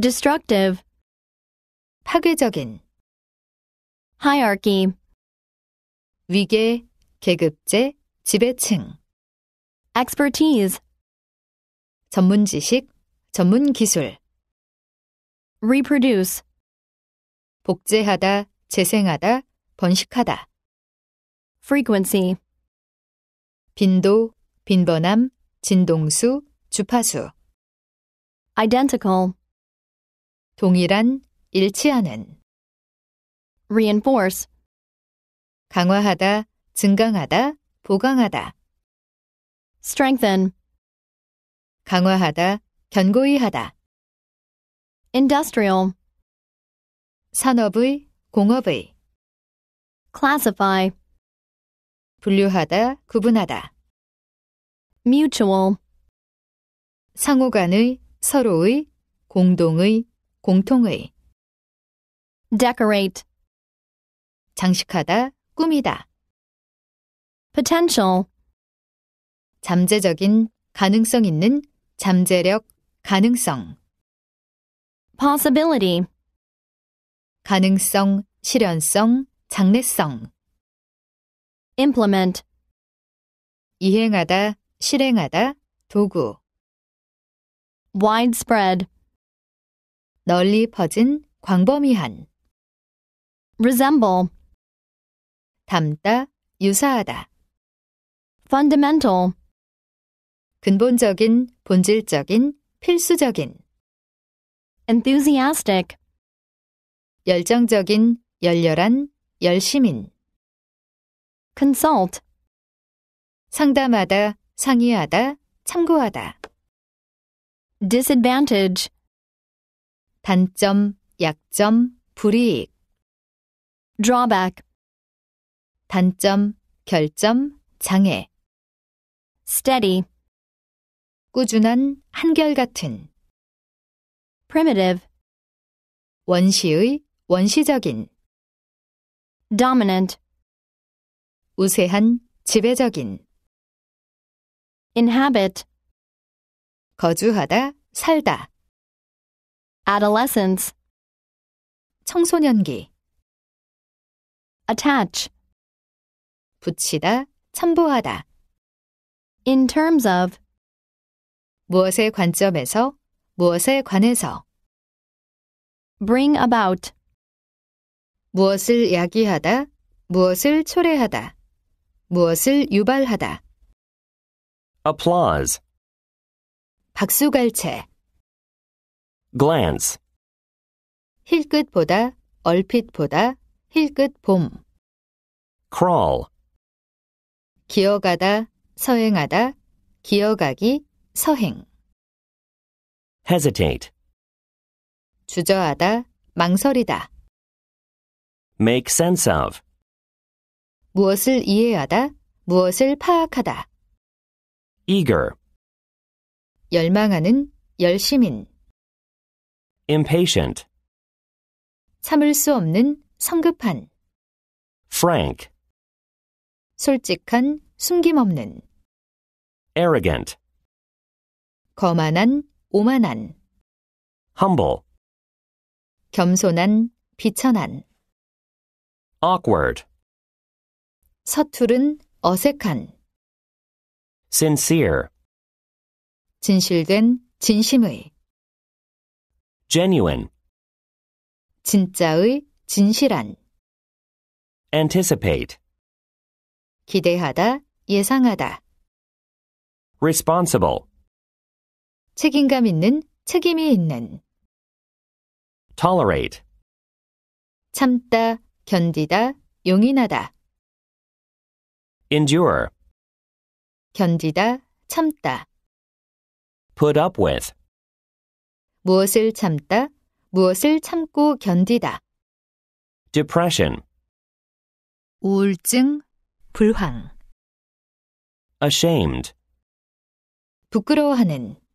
destructive 파괴적인 hierarchy 위계, 계급제, 지배층 expertise 전문 지식, 전문 기술 reproduce 복제하다, 재생하다, 번식하다 frequency 빈도, 빈번함, 진동수, 주파수 identical 동일한, 일치하는. reinforce 강화하다, 증강하다, 보강하다. strengthen 강화하다, 견고히 하다. industrial 산업의, 공업의. classify 분류하다, 구분하다. mutual 상호 간의, 서로의, 공동의, 공통의 decorate 장식하다, 꾸미다 potential 잠재적인, 가능성 있는, 잠재력, 가능성 possibility 가능성, 실현성, 장래성 implement 이행하다, 실행하다, 도구 widespread 널리 퍼진 광범위한 resemble 닮다, 유사하다 fundamental 근본적인, 본질적인, 필수적인 enthusiastic 열정적인, 열렬한, 열심인 consult 상담하다, 상의하다, 참고하다 disadvantage 단점, 약점, 불이익 drawback 단점, 결점, 장애 steady 꾸준한, 한결같은 primitive 원시의, 원시적인 dominant 우세한, 지배적인 inhabit 거주하다, 살다 adolescence 청소년기 attach 붙이다, 첨부하다 in terms of 무엇의 관점에서 무엇에 관해서 bring about 무엇을 야기하다, 무엇을 초래하다, 무엇을 유발하다. applause 박수갈채 glance. 힐끗 보다, 얼핏 보다, 힐끗 봄. crawl. 기어가다, 서행하다, 기어가기, 서행. hesitate. 주저하다, 망설이다. make sense of. 무엇을 이해하다, 무엇을 파악하다. eager. 열망하는 열심인. impatient 참을 수 없는 성급한 frank 솔직한 숨김없는 arrogant 거만한 오만한 humble 겸손한 비천한 awkward 서투른 어색한 sincere 진실된 진심의 genuine 진짜의 진실한 anticipate 기대하다 예상하다 responsible 책임감 있는 책임이 있는 tolerate 참다 견디다 용인하다 endure 견디다 참다 put up with 무엇을 참다, 무엇을 참고 견디다. depression, 우울증, 불황, ashamed, 부끄러워하는